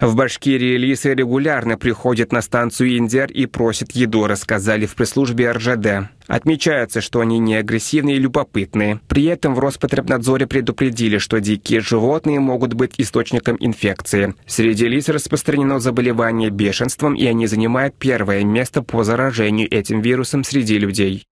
В Башкирии лисы регулярно приходят на станцию Индер и просят еду, рассказали в пресс-службе РЖД. Отмечается, что они не агрессивны и любопытные. При этом в Роспотребнадзоре предупредили, что дикие животные могут быть источником инфекции. Среди лис распространено заболевание бешенством, и они занимают первое место по заражению этим вирусом среди людей.